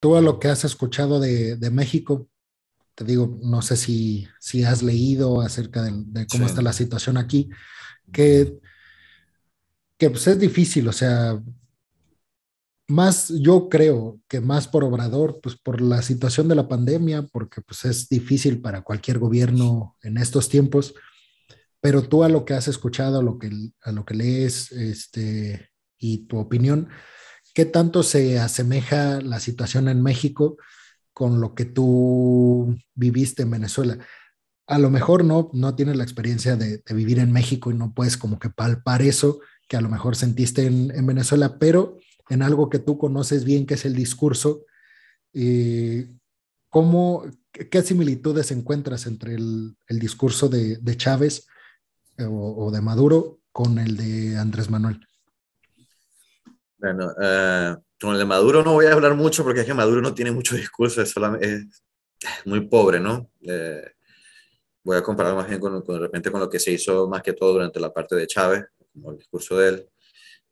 Tú a lo que has escuchado de, de México, te digo, no sé si, si has leído acerca de, cómo está la situación aquí, que, que pues es difícil, o sea, más yo creo que más por Obrador, pues por la situación de la pandemia, porque pues es difícil para cualquier gobierno en estos tiempos, pero tú a lo que has escuchado, a lo que, a lo que lees este, y tu opinión, ¿Qué tanto se asemeja la situación en México con lo que tú viviste en Venezuela? A lo mejor no, no tienes la experiencia de, vivir en México y no puedes como que palpar eso que a lo mejor sentiste en, Venezuela, pero en algo que tú conoces bien, que es el discurso, eh, ¿cómo, ¿qué similitudes encuentras entre el, discurso de, Chávez eh, o, o, de Maduro con el de Andrés Manuel? Bueno, eh, con el de Maduro no voy a hablar mucho porque es que Maduro no tiene mucho discurso, es, solamente, es muy pobre, ¿no? Eh, voy a comparar más bien con, de repente con lo que se hizo más que todo durante la parte de Chávez, como el discurso de él.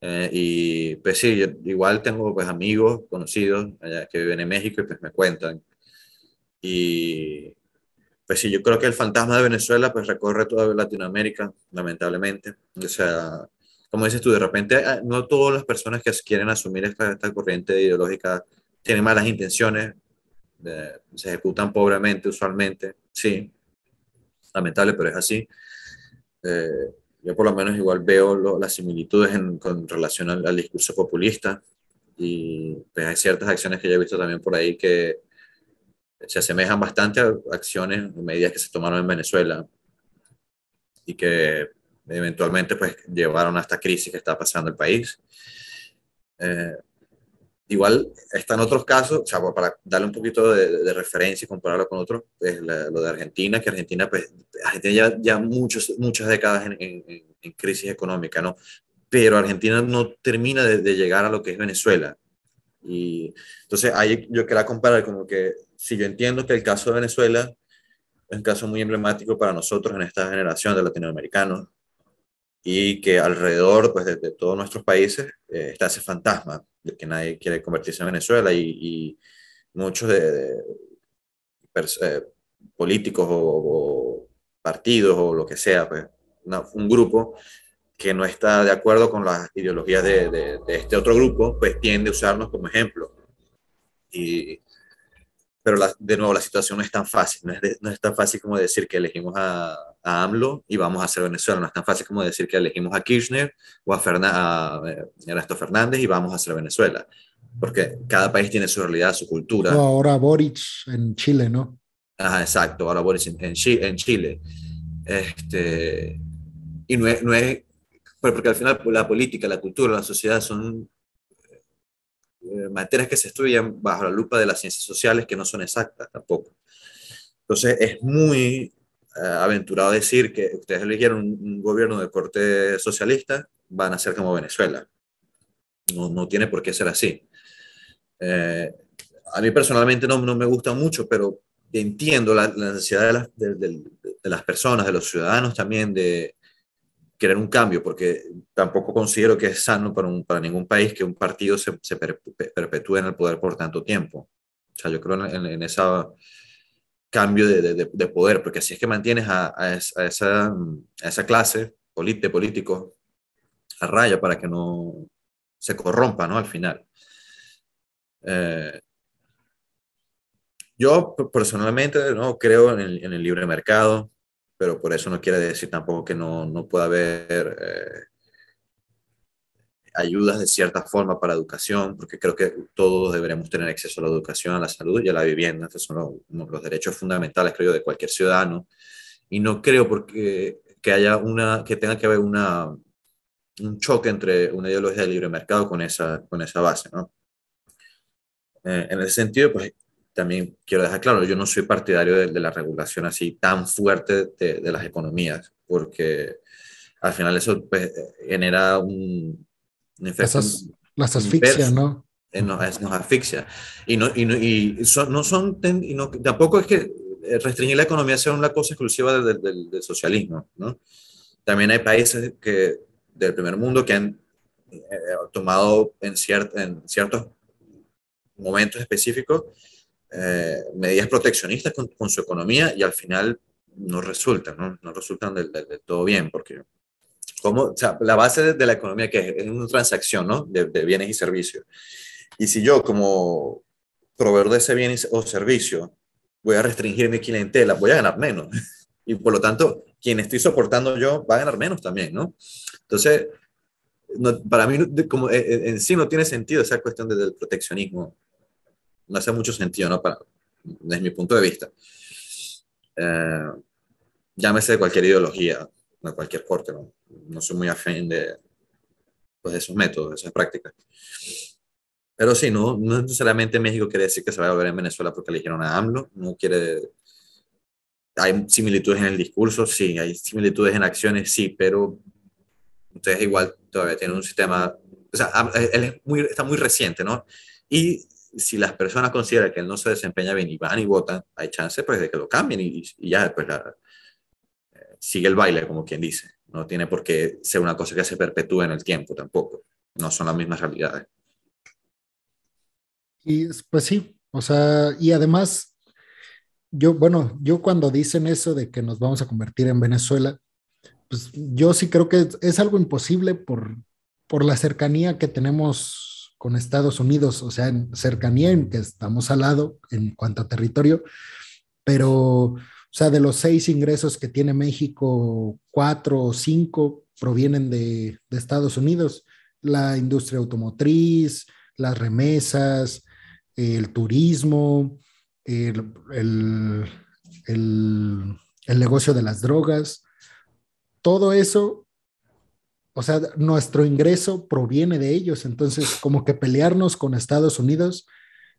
Eh, y pues sí, igual tengo pues amigos conocidos que viven en México y pues me cuentan. Y pues sí, yo creo que el fantasma de Venezuela pues recorre toda Latinoamérica, lamentablemente. O sea, como dices tú, de repente ah, no todas las personas que quieren asumir esta, corriente ideológica tienen malas intenciones, se ejecutan pobremente usualmente, sí, lamentable, pero es así. Eh, yo por lo menos igual veo las similitudes en, con relación al, discurso populista y pues, hay ciertas acciones que yo he visto también por ahí que se asemejan bastante a acciones o medidas que se tomaron en Venezuela y que eventualmente pues llevaron a esta crisis que está pasando el país. Eh, igual están otros casos, o sea, para darle un poquito de, referencia y compararlo con otros, es pues, lo de Argentina, que Argentina, pues, Argentina ya, ya muchos, muchas décadas en, crisis económica, ¿no? Pero Argentina no termina de, de, llegar a lo que es Venezuela. Y entonces ahí yo quería comparar como que, si yo entiendo que el caso de Venezuela es un caso muy emblemático para nosotros en esta generación de latinoamericanos, y que alrededor pues, de, todos nuestros países eh, está ese fantasma de que nadie quiere convertirse en Venezuela y, muchos de, eh, políticos o, partidos o lo que sea, pues, un grupo que no está de acuerdo con las ideologías de, de, este otro grupo, pues tiende a usarnos como ejemplo. Y pero de nuevo la situación no es tan fácil, no es, no es tan fácil como decir que elegimos a, a, AMLO y vamos a hacer Venezuela, no es tan fácil como decir que elegimos a Kirchner o a, eh, Ernesto Fernández y vamos a hacer Venezuela, porque cada país tiene su realidad, su cultura. ahora Boric en Chile, ¿no? Ah, exacto, ahora Boric en, Chile. Este, y no es, no es, pues, porque al final la política, la cultura, la sociedad son eh, materias que se estudian bajo la lupa de las ciencias sociales que no son exactas tampoco. Entonces es muy eh, aventurado decir que ustedes eligieron un, gobierno de corte socialista, van a ser como Venezuela. No, tiene por qué ser así. Eh, a mí personalmente no, no, me gusta mucho, pero entiendo la, necesidad de las personas, de los ciudadanos también, de, querer un cambio, porque tampoco considero que es sano para, un, para ningún país que un partido se, perpetúe en el poder por tanto tiempo. O sea, yo creo en, en ese cambio de, de, de, poder, porque si es que mantienes a, a, esa, esa, clase de políticos a raya para que no se corrompa, ¿no? Al final. Eh, yo personalmente no creo en en el libre mercado, pero por eso no quiere decir tampoco que no, no pueda haber eh, ayudas de cierta forma para educación, porque creo que todos deberemos tener acceso a la educación, a la salud y a la vivienda. Estos son los, derechos fundamentales, creo, de cualquier ciudadano. Y no creo porque, que haya una, que tenga que haber una, un choque entre una ideología de libre mercado con esa, con esa base, ¿no? Eh, en ese sentido, pues también quiero dejar claro, yo no soy partidario de, la regulación así tan fuerte de, las economías, porque al final eso pues, genera un, Las, asfixias, ¿no? Eh, nos, asfixia. Y, no, y, no, y no son, y tampoco es que eh, restringir la economía sea una cosa exclusiva del, socialismo, ¿no? También hay países que, del primer mundo que han eh, tomado en, en ciertos momentos específicos eh, medidas proteccionistas con, su economía y al final no resultan, no, no resultan del, todo bien, porque como, la base de, la economía que es, una transacción ¿no? de, bienes y servicios. Y si yo como proveedor de ese bien o servicio voy a restringir mi clientela, voy a ganar menos. Y por lo tanto, quien estoy soportando yo va a ganar menos también, ¿no? Entonces, para mí como eh, eh, en, sí no tiene sentido esa cuestión del proteccionismo no hace mucho sentido, ¿no? Para, desde mi punto de vista. Eh, llámese de cualquier ideología, de cualquier corte, ¿no? no soy muy afín de, pues, esos métodos, de esas prácticas. Pero sí, no, no necesariamente México quiere decir que se va a volver en Venezuela porque eligieron a AMLO, no quiere... Hay similitudes en el discurso, sí, hay similitudes en acciones, sí, pero ustedes igual todavía tienen un sistema, o sea, él está muy reciente, ¿no? Y si las personas consideran que él no se desempeña bien y van y votan, hay chance pues de que lo cambien y, ya pues eh, sigue el baile, como quien dice. No tiene por qué ser una cosa que se perpetúe en el tiempo tampoco. No son las mismas realidades. Y pues sí, o sea, y además, yo, bueno, yo cuando dicen eso de que nos vamos a convertir en Venezuela, pues yo sí creo que es, es algo imposible por, por la cercanía que tenemos con Estados Unidos, o sea, en cercanía, en que estamos al lado en cuanto a territorio, pero, o sea, de los seis ingresos que tiene México, cuatro o cinco provienen de, de Estados Unidos, la industria automotriz, las remesas, el turismo, el, el, el negocio de las drogas, todo eso o sea, nuestro ingreso proviene de ellos. Entonces, como que pelearnos con Estados Unidos,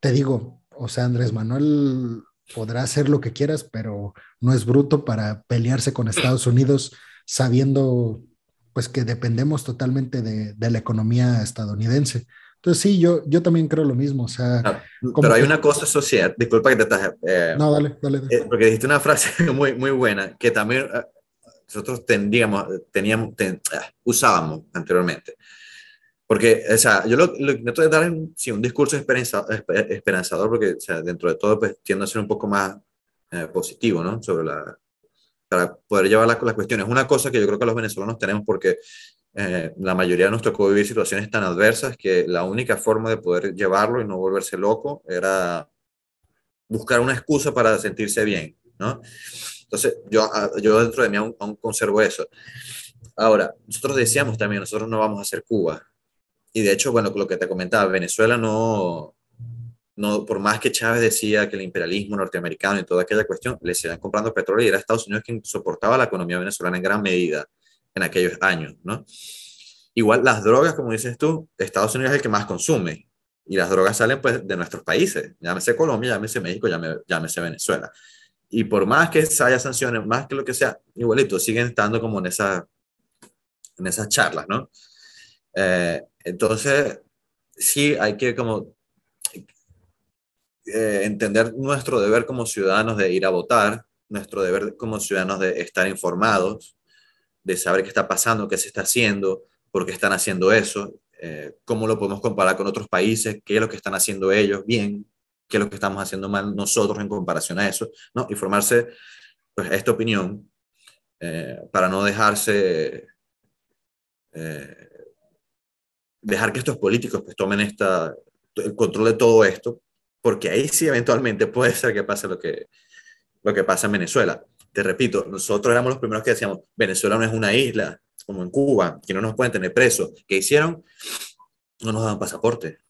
te digo, o sea, Andrés Manuel podrá hacer lo que quieras, pero no es bruto para pelearse con Estados Unidos sabiendo pues que dependemos totalmente de, la economía estadounidense. Entonces sí, yo, yo también creo lo mismo. sea, ah, pero hay una cosa social, disculpa que te estás... Eh, no, dale, dale. Eh, porque dijiste una frase muy, muy buena, que también eh, nosotros tendríamos, teníamos, ah, usábamos anteriormente. Porque, o sea, yo lo, que intento de dar es un, discurso esperanzador, porque dentro de todo pues, tiendo a ser un poco más eh, positivo, ¿no? Sobre la, para poder llevar las, las cuestiones. Una cosa que yo creo que los venezolanos tenemos porque eh, la mayoría nos tocó vivir situaciones tan adversas que la única forma de poder llevarlo y no volverse loco era buscar una excusa para sentirse bien, ¿no? Entonces, yo, ah, yo dentro de mí aún, conservo eso. Ahora, nosotros decíamos también, nosotros no vamos a ser Cuba. Y de hecho, bueno, lo que te comentaba, Venezuela no, no, por más que Chávez decía que el imperialismo norteamericano y toda aquella cuestión, le seguían comprando petróleo y era Estados Unidos quien soportaba la economía venezolana en gran medida en aquellos años, ¿no? Igual las drogas, como dices tú, Estados Unidos es el que más consume y las drogas salen pues de nuestros países, llámese Colombia, llámese México, llámese, llámese Venezuela y por más que haya sanciones, más que lo que sea, igualito, siguen estando como en, esa, en esas charlas, ¿no? Eh, entonces, sí hay que como eh, entender nuestro deber como ciudadanos de ir a votar, nuestro deber como ciudadanos de estar informados, de saber qué está pasando, qué se está haciendo, por qué están haciendo eso, eh, cómo lo podemos comparar con otros países, qué es lo que están haciendo ellos bien, qué es lo que estamos haciendo mal nosotros en comparación a eso, ¿no? Y formarse pues, esta opinión eh, para no dejarse, eh, dejar que estos políticos pues, tomen esta, el control de todo esto, porque ahí sí eventualmente puede ser que pase lo que, lo que pasa en Venezuela. Te repito, nosotros éramos los primeros que decíamos, Venezuela no es una isla, como en Cuba, que no nos pueden tener presos. ¿Qué hicieron? No nos dan pasaporte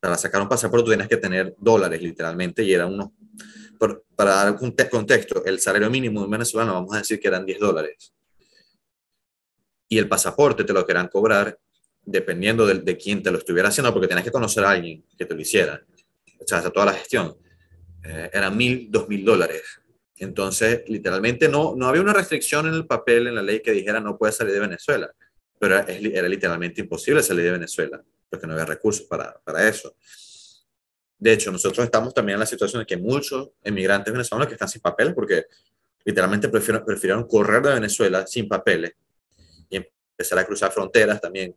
para sacar un pasaporte tú tenías que tener dólares literalmente y era uno, para dar un contexto, el salario mínimo en venezolano vamos a decir que eran 10 dólares. Y el pasaporte te lo querían cobrar dependiendo de, quién te lo estuviera haciendo, porque tenías que conocer a alguien que te lo hiciera. O sea, hasta toda la gestión. Eh, eran mil, dos mil dólares. Entonces, literalmente no, no había una restricción en el papel, en la ley que dijera no puedes salir de Venezuela, pero era literalmente imposible salir de Venezuela porque no había recursos para, para eso. De hecho, nosotros estamos también en la situación de que muchos emigrantes venezolanos que están sin papeles, porque literalmente prefirieron, correr de Venezuela sin papeles y empezar a cruzar fronteras también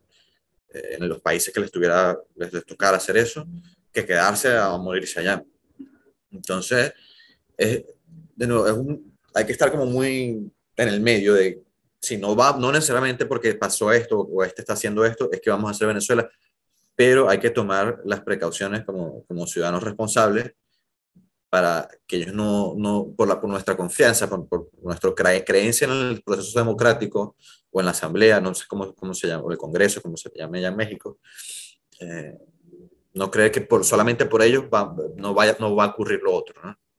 eh, en los países que les, tuviera, les, tocara hacer eso, que quedarse a morirse allá. Entonces, es, de nuevo, es un, hay que estar como muy en el medio de si no va, no necesariamente porque pasó esto o este está haciendo esto, es que vamos a hacer Venezuela, pero hay que tomar las precauciones como, como ciudadanos responsables para que ellos no, no por, la, por nuestra confianza, por, por, nuestra creencia en el proceso democrático o en la asamblea, no sé cómo, cómo se llama, o el Congreso, como se llama allá en México, eh, no cree que por, solamente por ellos no, vaya, no va a ocurrir lo otro. ¿no?